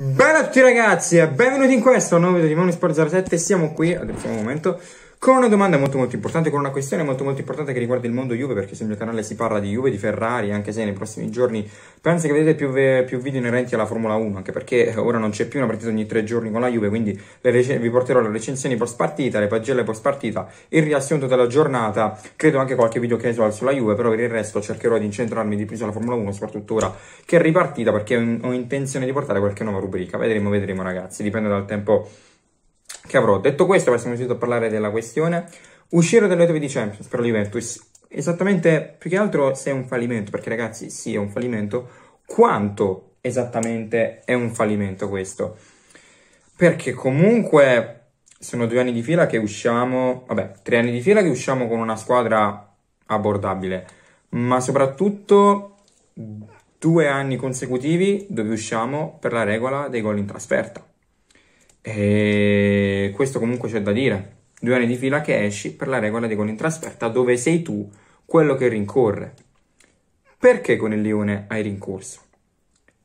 Bella a tutti ragazzi e benvenuti in questo nuovo video di Monisport 07 Siamo qui, ad un momento con una domanda molto molto importante, con una questione molto molto importante che riguarda il mondo Juve, perché sul mio canale si parla di Juve, di Ferrari, anche se nei prossimi giorni penso che vedrete più, più, video inerenti alla Formula 1, anche perché ora non c'è più una partita ogni tre giorni con la Juve, quindi vi porterò le recensioni post partita, le pagelle post partita, il riassunto della giornata, credo anche qualche video casual esatto sulla Juve, però per il resto cercherò di incentrarmi di più sulla Formula 1, soprattutto ora che è ripartita, perché ho intenzione di portare qualche nuova rubrica, vedremo, vedremo ragazzi, dipende dal tempo che avrò. Detto questo, poi siamo riusciti a parlare della questione. Uscire dalle ottavi di Champions per la Juventus, esattamente, più che altro se è un fallimento, perché ragazzi, sì, è un fallimento. Quanto esattamente è un fallimento questo? Perché comunque sono due anni di fila che usciamo, vabbè, tre anni di fila che usciamo con una squadra abbordabile, ma soprattutto due anni consecutivi dove usciamo per la regola dei gol in trasferta. E questo comunque c'è da dire. Due anni di fila che esci per la regola di gol in trasferta, dove sei tu quello che rincorre. Perché con il Lione hai rincorso?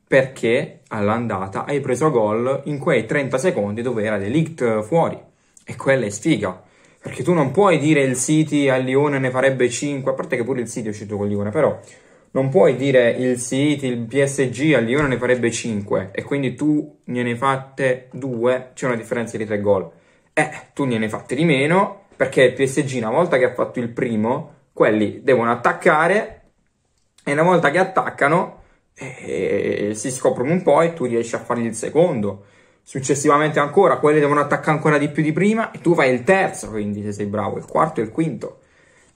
Perché all'andata hai preso gol in quei 30 secondi dove era Delict fuori. E quella è sfiga. Perché tu non puoi dire il City al Lione ne farebbe 5, a parte che pure il City è uscito con il Lione, però non puoi dire il City, il PSG, al Lione ne farebbe 5 e quindi tu ne hai fatte 2, c'è una differenza di 3 gol. Eh, tu ne hai fatte di meno perché il PSG una volta che ha fatto il primo, quelli devono attaccare e una volta che attaccano eh, si scoprono un po' e tu riesci a fargli il secondo. Successivamente ancora, quelli devono attaccare ancora di più di prima e tu fai il terzo, quindi se sei bravo, il quarto e il quinto.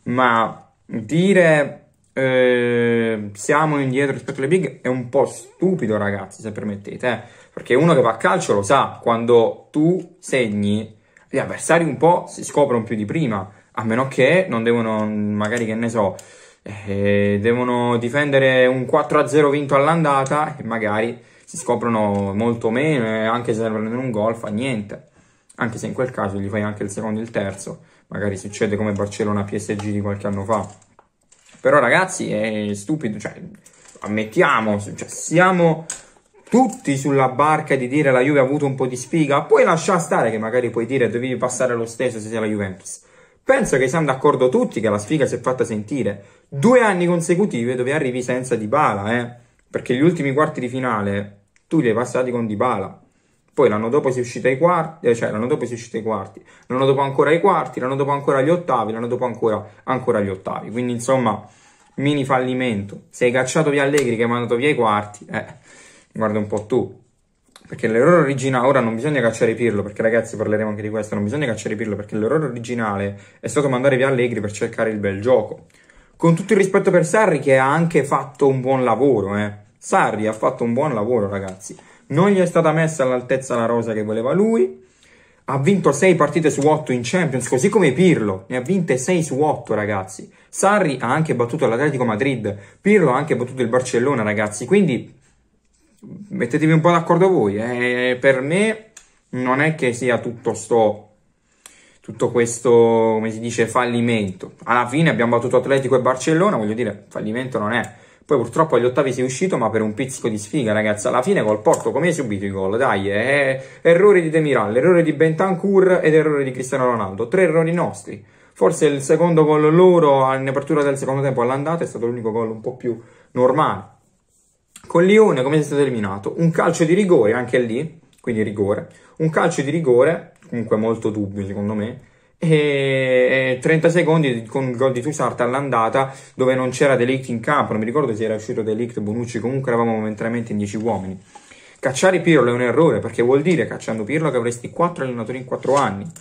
Ma dire Ehm, siamo indietro rispetto alle big è un po' stupido, ragazzi, se permettete. Eh? Perché uno che va a calcio lo sa, quando tu segni, gli avversari un po' si scoprono più di prima, a meno che non devono, magari che ne so, eh, devono difendere un 4-0 vinto all'andata e magari si scoprono molto meno eh, anche se prendono un gol fa niente. Anche se in quel caso gli fai anche il secondo e il terzo, magari succede come Barcellona PSG di qualche anno fa. Però ragazzi è stupido, cioè ammettiamo, cioè, siamo tutti sulla barca di dire la Juve ha avuto un po' di sfiga, poi lascia stare che magari puoi dire dovevi passare lo stesso se sei la Juventus. Penso che siamo d'accordo tutti che la sfiga si è fatta sentire. Due anni consecutivi dove arrivi senza Dybala, eh? Perché gli ultimi quarti di finale tu li hai passati con Dybala. Poi l'anno dopo si è uscita ai quarti, eh, cioè l'anno dopo si è uscita ai quarti, l'anno dopo ancora ai quarti, l'anno dopo ancora agli ottavi, l'anno dopo ancora, ancora agli ottavi. Quindi insomma, mini fallimento. Sei cacciato via Allegri che è mandato via i quarti, eh, guarda un po' tu. Perché l'errore originale, ora non bisogna cacciare Pirlo, perché ragazzi parleremo anche di questo, non bisogna cacciare Pirlo perché l'errore originale è stato mandare via Allegri per cercare il bel gioco. Con tutto il rispetto per Sarri che ha anche fatto un buon lavoro, eh. Sarri ha fatto un buon lavoro, ragazzi non gli è stata messa all'altezza la rosa che voleva lui, ha vinto 6 partite su 8 in Champions, così come Pirlo, ne ha vinte 6 su 8 ragazzi. Sarri ha anche battuto l'Atletico Madrid, Pirlo ha anche battuto il Barcellona ragazzi, quindi mettetevi un po' d'accordo voi, eh. per me non è che sia tutto sto tutto questo, come si dice, fallimento. Alla fine abbiamo battuto Atletico e Barcellona, voglio dire, fallimento non è. Poi purtroppo agli ottavi si è uscito, ma per un pizzico di sfiga, ragazzi. Alla fine col Porto come hai subito i gol? Dai, eh, errore di Demiral, errore di Bentancur ed errore di Cristiano Ronaldo. Tre errori nostri. Forse il secondo gol loro in apertura del secondo tempo all'andata è stato l'unico gol un po' più normale. Con Lione come si è stato eliminato? Un calcio di rigore anche lì, quindi rigore. Un calcio di rigore, comunque molto dubbio secondo me, e 30 secondi con il gol di Toussaint all'andata dove non c'era Delict in campo, non mi ricordo se era uscito Delict Bonucci, comunque eravamo momentaneamente in 10 uomini. Cacciare Pirlo è un errore perché vuol dire cacciando Pirlo che avresti 4 allenatori in 4 anni.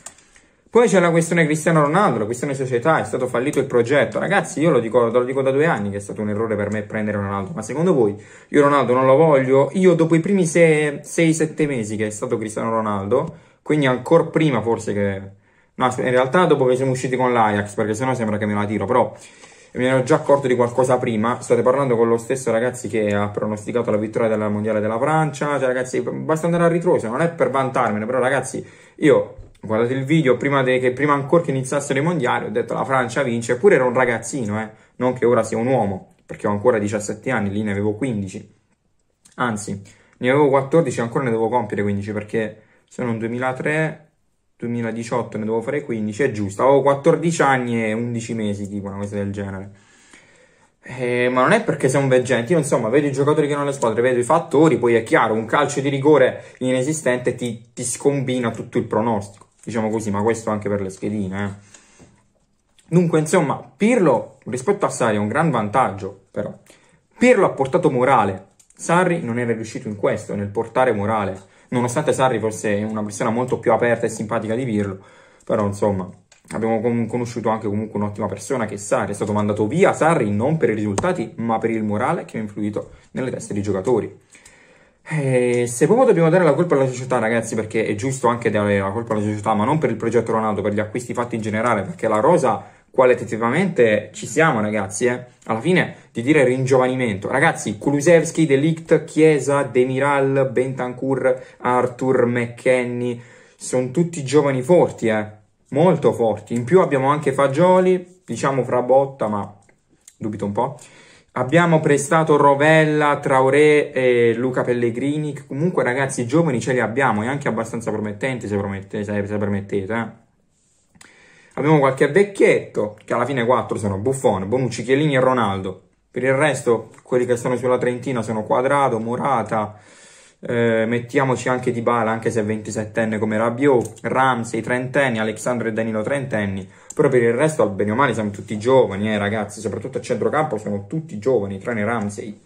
Poi c'è la questione Cristiano Ronaldo, la questione società, è stato fallito il progetto. Ragazzi, io lo dico, lo dico da due anni che è stato un errore per me prendere Ronaldo, ma secondo voi io Ronaldo non lo voglio? Io dopo i primi 6-7 mesi che è stato Cristiano Ronaldo, quindi ancora prima forse che No, in realtà dopo che siamo usciti con l'Ajax, perché sennò sembra che me la tiro, però mi ero già accorto di qualcosa prima. State parlando con lo stesso ragazzi che ha pronosticato la vittoria della Mondiale della Francia. Cioè, ragazzi, basta andare a ritroso, non è per vantarmene, però ragazzi, io guardate il video prima, de- che, prima ancora che iniziassero i mondiali, ho detto la Francia vince, eppure ero un ragazzino, eh. Non che ora sia un uomo, perché ho ancora 17 anni, lì ne avevo 15. Anzi, ne avevo 14 e ancora ne devo compiere 15 perché sono un 2003 2018 ne devo fare 15, è giusto, avevo 14 anni e 11 mesi, tipo una cosa del genere. Eh, ma non è perché sei un veggente, io insomma vedo i giocatori che non le squadre, vedo i fattori, poi è chiaro, un calcio di rigore inesistente ti, ti scombina tutto il pronostico, diciamo così, ma questo anche per le schedine. Eh. Dunque, insomma, Pirlo rispetto a Sari è un gran vantaggio, però. Pirlo ha portato morale, Sarri non era riuscito in questo, nel portare morale nonostante Sarri fosse una persona molto più aperta e simpatica di Pirlo, però insomma abbiamo con conosciuto anche comunque un'ottima persona che è Sarri, è stato mandato via Sarri non per i risultati ma per il morale che ha influito nelle teste dei giocatori. E eh, se proprio dobbiamo dare la colpa alla società ragazzi perché è giusto anche dare la colpa alla società ma non per il progetto Ronaldo, per gli acquisti fatti in generale perché la rosa qualitativamente ci siamo, ragazzi. Eh? Alla fine di dire ringiovanimento, ragazzi, Kulusevski, Delict, Chiesa, Demiral, Bentancur, Arthur, McKenny, sono tutti giovani forti, eh? molto forti. In più abbiamo anche Fagioli, diciamo fra botta, ma dubito un po'. Abbiamo prestato Rovella, Traoré e Luca Pellegrini. Comunque, ragazzi, i giovani ce li abbiamo e anche abbastanza promettenti, se, promette, se, permettete. Eh? Abbiamo qualche vecchietto, che alla fine quattro sono Buffone, Bonucci, Chiellini e Ronaldo. Per il resto, quelli che sono sulla Trentina sono Quadrado, Murata, eh, mettiamoci anche Di Bala, anche se è 27enne come Rabiot, Ramsey, trentenni, Alexandro e Danilo trentenni. Però per il resto, al bene o male, siamo tutti giovani, eh ragazzi. Soprattutto a centrocampo sono tutti giovani, tranne Ramsey.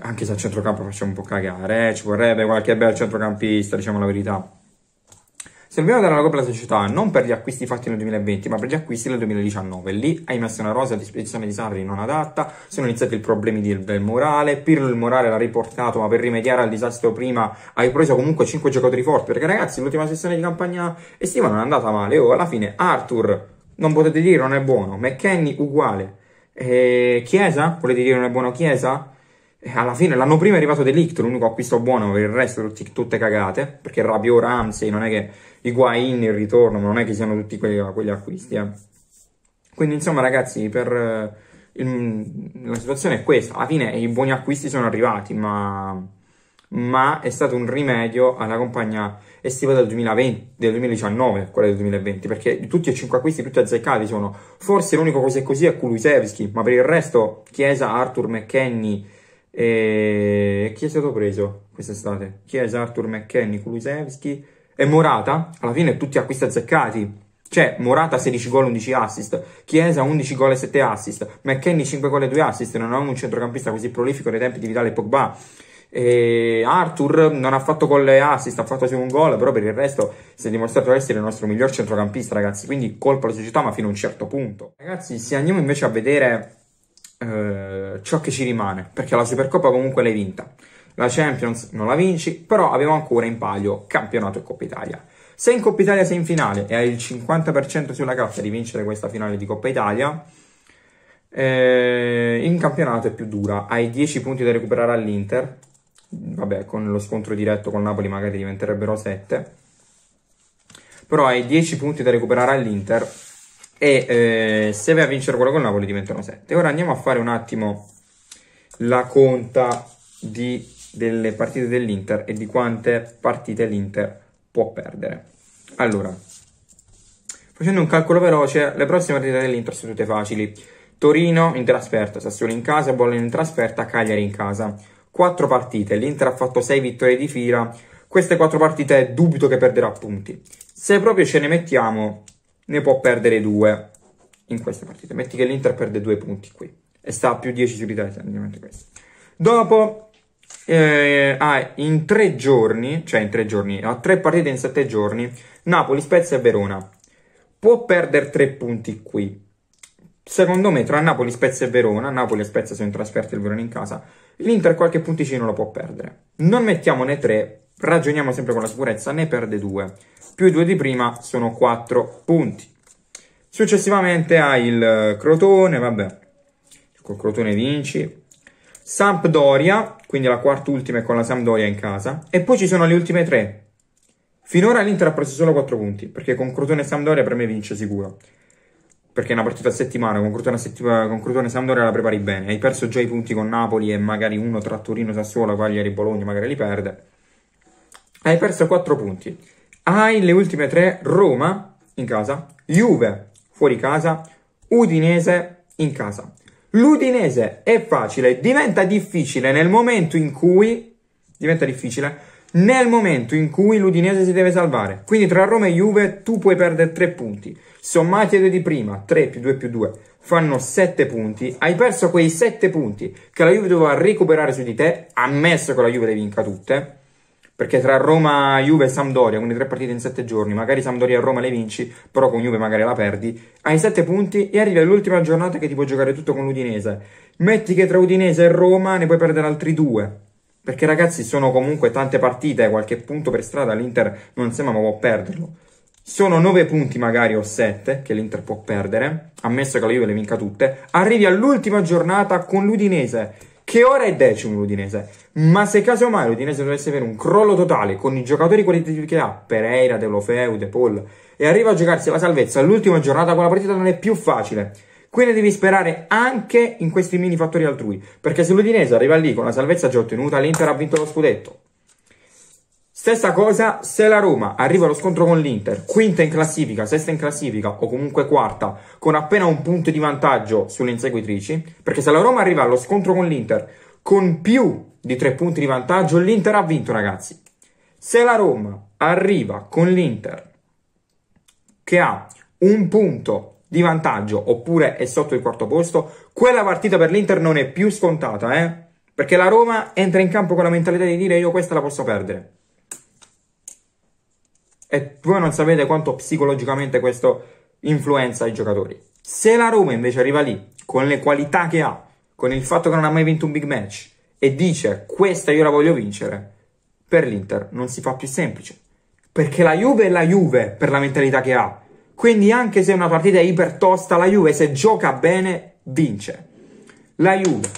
Anche se a centrocampo facciamo un po' cagare, eh. Ci vorrebbe qualche bel centrocampista, diciamo la verità. Sembrava dare una copia alla società non per gli acquisti fatti nel 2020, ma per gli acquisti nel 2019. Lì hai messo una rosa a disposizione di Sarri non adatta, sono iniziati i problemi del, del morale, Pirlo il morale l'ha riportato, ma per rimediare al disastro prima hai preso comunque 5 giocatori forti, perché ragazzi l'ultima sessione di campagna estiva non è andata male, oh, alla fine Arthur non potete dire non è buono, McKenny uguale, eh, Chiesa, volete dire non è buono Chiesa? alla fine l'anno prima è arrivato Delict, l'unico acquisto buono, per il resto tutti, tutte cagate, perché Rabio Ramsey, non è che i Guain, il ritorno, ma non è che siano tutti quelli, quegli acquisti. Eh. Quindi insomma ragazzi, per, eh, il, mm, la situazione è questa, alla fine i buoni acquisti sono arrivati, ma, ma è stato un rimedio alla compagna estiva del, 2020, del 2019, quella del 2020, perché tutti e cinque acquisti, tutti azzeccati sono, forse l'unico cosa è così è Kulusevski, ma per il resto Chiesa, Arthur, McKenny e chi è stato preso quest'estate? Chiesa, Arthur McKenny, Kulusevski e Morata. Alla fine tutti acquisti azzeccati. Cioè, Morata 16 gol, 11 assist. Chiesa 11 gol e 7 assist. McKenny 5 gol e 2 assist. Non avevamo un centrocampista così prolifico nei tempi di Vitale Pogba. E Arthur non ha fatto gol e assist, ha fatto solo un gol, però per il resto si è dimostrato essere il nostro miglior centrocampista, ragazzi. Quindi colpa alla società, ma fino a un certo punto. Ragazzi, se andiamo invece a vedere eh, ciò che ci rimane, perché la Supercoppa comunque l'hai vinta. La Champions non la vinci, però abbiamo ancora in palio campionato e Coppa Italia. Se in Coppa Italia sei in finale e hai il 50% sulla carta di vincere questa finale di Coppa Italia, eh, in campionato è più dura, hai 10 punti da recuperare all'Inter, vabbè con lo scontro diretto con Napoli magari diventerebbero 7, però hai 10 punti da recuperare all'Inter e eh, se vai a vincere quello con Napoli diventano 7. Ora andiamo a fare un attimo la conta di, delle partite dell'Inter e di quante partite l'Inter può perdere. Allora, facendo un calcolo veloce, le prossime partite dell'Inter sono tutte facili. Torino in trasferta, Sassuolo in casa, Bologna in trasferta, Cagliari in casa. 4 partite, l'Inter ha fatto 6 vittorie di fila, queste 4 partite dubito che perderà punti. Se proprio ce ne mettiamo ne può perdere due in questa partita. Metti che l'Inter perde due punti qui e sta a più 10 su Italia, ovviamente questo. Dopo, eh, ah, in tre giorni, cioè in tre giorni, a tre partite in sette giorni, Napoli, Spezia e Verona. Può perdere tre punti qui. Secondo me, tra Napoli, Spezia e Verona, Napoli e Spezia sono in trasferta e il Verona in casa, l'Inter qualche punticino lo può perdere. Non mettiamo né tre ragioniamo sempre con la sicurezza, ne perde 2. Più i 2 di prima sono 4 punti. Successivamente ha il Crotone, vabbè, col Crotone vinci. Sampdoria, quindi la quarta ultima è con la Sampdoria in casa. E poi ci sono le ultime 3. Finora l'Inter ha preso solo 4 punti, perché con Crotone e Sampdoria per me vince sicuro. Perché è una partita a settimana, con Crotone, settima, con Crotone e Sampdoria la prepari bene. Hai perso già i punti con Napoli e magari uno tra Torino, Sassuolo, Cagliari, Bologna, magari li perde hai perso 4 punti. Hai le ultime 3 Roma in casa, Juve fuori casa, Udinese in casa. L'Udinese è facile, diventa difficile nel momento in cui diventa difficile nel momento in cui l'Udinese si deve salvare. Quindi tra Roma e Juve tu puoi perdere 3 punti. Sommati ai due di prima, 3 più 2 più 2 fanno 7 punti. Hai perso quei 7 punti che la Juve doveva recuperare su di te, ammesso che la Juve le vinca tutte. Perché tra Roma, Juve e Sampdoria, quindi tre partite in sette giorni, magari Sampdoria e Roma le vinci, però con Juve magari la perdi, hai sette punti e arrivi all'ultima giornata che ti puoi giocare tutto con l'Udinese. Metti che tra Udinese e Roma ne puoi perdere altri due. Perché ragazzi sono comunque tante partite, qualche punto per strada l'Inter non sembra ma può perderlo. Sono nove punti magari o sette che l'Inter può perdere, ammesso che la Juve le vinca tutte. Arrivi all'ultima giornata con l'Udinese che ora è decimo l'Udinese, ma se casomai l'Udinese dovesse avere un crollo totale con i giocatori qualitativi che ha, Pereira, De Lofeu, De Paul, e arriva a giocarsi la salvezza all'ultima giornata, quella partita non è più facile. Quindi devi sperare anche in questi mini fattori altrui, perché se l'Udinese arriva lì con la salvezza già ottenuta, l'Inter ha vinto lo scudetto. Stessa cosa se la Roma arriva allo scontro con l'Inter, quinta in classifica, sesta in classifica o comunque quarta, con appena un punto di vantaggio sulle inseguitrici, perché se la Roma arriva allo scontro con l'Inter con più di tre punti di vantaggio, l'Inter ha vinto ragazzi. Se la Roma arriva con l'Inter che ha un punto di vantaggio oppure è sotto il quarto posto, quella partita per l'Inter non è più scontata, eh? Perché la Roma entra in campo con la mentalità di dire io questa la posso perdere. E voi non sapete quanto psicologicamente questo influenza i giocatori. Se la Roma invece arriva lì, con le qualità che ha, con il fatto che non ha mai vinto un big match, e dice questa io la voglio vincere, per l'Inter non si fa più semplice. Perché la Juve è la Juve per la mentalità che ha. Quindi anche se una partita è ipertosta, la Juve se gioca bene vince. La Juve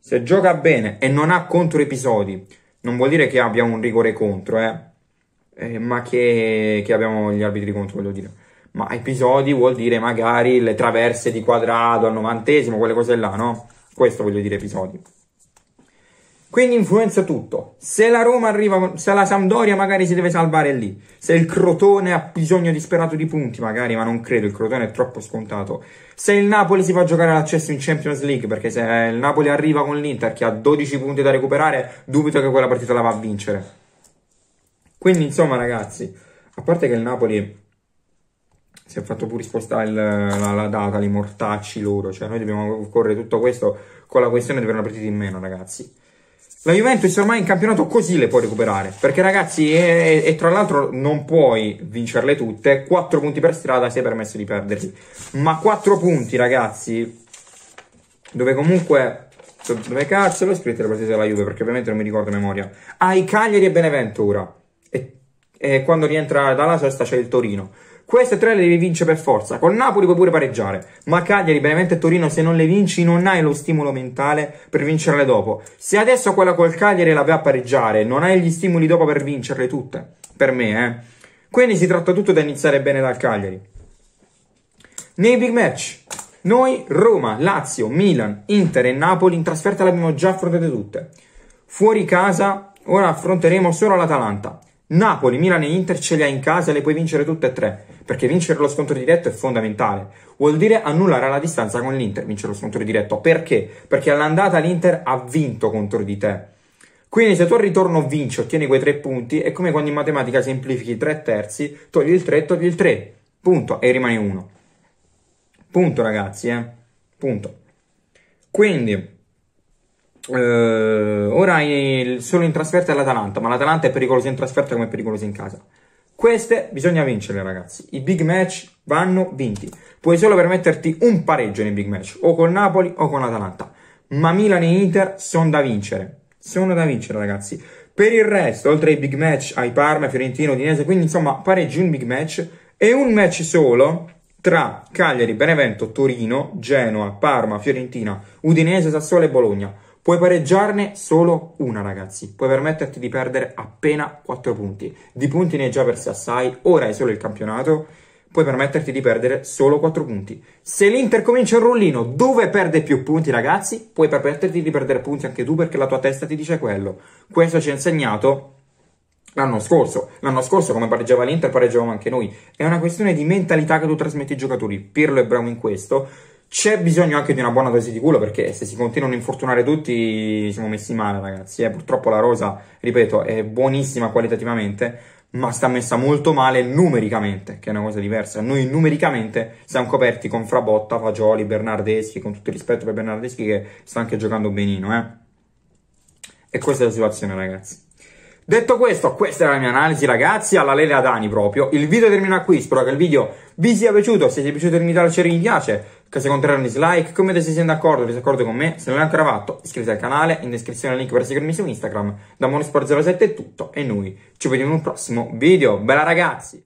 se gioca bene e non ha contro episodi, non vuol dire che abbia un rigore contro, eh eh, ma che, che, abbiamo gli arbitri contro, voglio dire. Ma episodi vuol dire magari le traverse di quadrato al novantesimo, quelle cose là, no? Questo voglio dire episodi. Quindi influenza tutto. Se la Roma arriva, se la Sampdoria magari si deve salvare lì. Se il Crotone ha bisogno disperato di punti, magari, ma non credo, il Crotone è troppo scontato. Se il Napoli si fa giocare l'accesso in Champions League, perché se il Napoli arriva con l'Inter che ha 12 punti da recuperare, dubito che quella partita la va a vincere. Quindi, insomma, ragazzi, a parte che il Napoli si è fatto pure spostare il, la, la, data, li mortacci loro, cioè noi dobbiamo correre tutto questo con la questione di avere una partita in meno, ragazzi. La Juventus ormai in campionato così le può recuperare, perché ragazzi, e, e tra l'altro non puoi vincerle tutte, 4 punti per strada si è permesso di perderli, ma 4 punti ragazzi, dove comunque dove cazzo l'ho scritto le partite della Juve perché ovviamente non mi ricordo a memoria ai ah, Cagliari e Benevento ora e quando rientra dalla sesta c'è il Torino. Queste tre le devi vincere per forza. Con Napoli puoi pure pareggiare. Ma Cagliari, Benevento e Torino, se non le vinci, non hai lo stimolo mentale per vincerle dopo. Se adesso quella col Cagliari la vai a pareggiare, non hai gli stimoli dopo per vincerle tutte. Per me, eh. Quindi si tratta tutto da iniziare bene dal Cagliari. Nei big match, noi Roma, Lazio, Milan, Inter e Napoli in trasferta l'abbiamo già affrontate tutte. Fuori casa, ora affronteremo solo l'Atalanta. Napoli, Milan e Inter ce le ha in casa e le puoi vincere tutte e tre, perché vincere lo scontro diretto è fondamentale. Vuol dire annullare la distanza con l'Inter, vincere lo scontro diretto. Perché? Perché all'andata l'Inter ha vinto contro di te. Quindi se tu al ritorno vinci, ottieni quei tre punti, è come quando in matematica semplifichi tre terzi, togli il 3, togli il 3, punto, e rimane 1. Punto ragazzi, eh. Punto. Quindi eh, ora è solo in trasferta è l'Atalanta, ma l'Atalanta è pericolosa in trasferta come è pericolosa in casa. Queste bisogna vincere, ragazzi. I big match vanno vinti. Puoi solo permetterti un pareggio nei big match, o con Napoli o con l'Atalanta. Ma Milan e Inter sono da vincere. Sono da vincere, ragazzi. Per il resto, oltre ai big match, ai Parma, Fiorentino, Udinese, quindi insomma pareggi un big match e un match solo tra Cagliari, Benevento, Torino, Genoa, Parma, Fiorentina, Udinese, Sassuolo e Bologna. Puoi pareggiarne solo una, ragazzi. Puoi permetterti di perdere appena 4 punti. Di punti ne hai già persi assai, ora hai solo il campionato. Puoi permetterti di perdere solo 4 punti. Se l'Inter comincia il rullino dove perde più punti, ragazzi, puoi permetterti di perdere punti anche tu perché la tua testa ti dice quello. Questo ci ha insegnato l'anno scorso. L'anno scorso, come pareggiava l'Inter, pareggiavamo anche noi. È una questione di mentalità che tu trasmetti ai giocatori. Pirlo e bravo in questo. C'è bisogno anche di una buona dose di culo perché se si continuano a infortunare tutti siamo messi male ragazzi. Eh, purtroppo la rosa, ripeto, è buonissima qualitativamente, ma sta messa molto male numericamente, che è una cosa diversa. Noi numericamente siamo coperti con Frabotta, Fagioli, Bernardeschi, con tutto il rispetto per Bernardeschi che sta anche giocando benino. Eh. E questa è la situazione ragazzi. Detto questo, questa era la mia analisi ragazzi, alla Lele Adani proprio. Il video termina qui, spero che il video vi sia piaciuto. Se ti è piaciuto mi dai un mi piace, se contrario un dislike, commenta se siete d'accordo o disaccordo con me. Se non l'hai ancora fatto, iscrivetevi al canale, in descrizione il link per seguirmi su Instagram. Da Monosport07 è tutto e noi ci vediamo in un prossimo video. Bella ragazzi!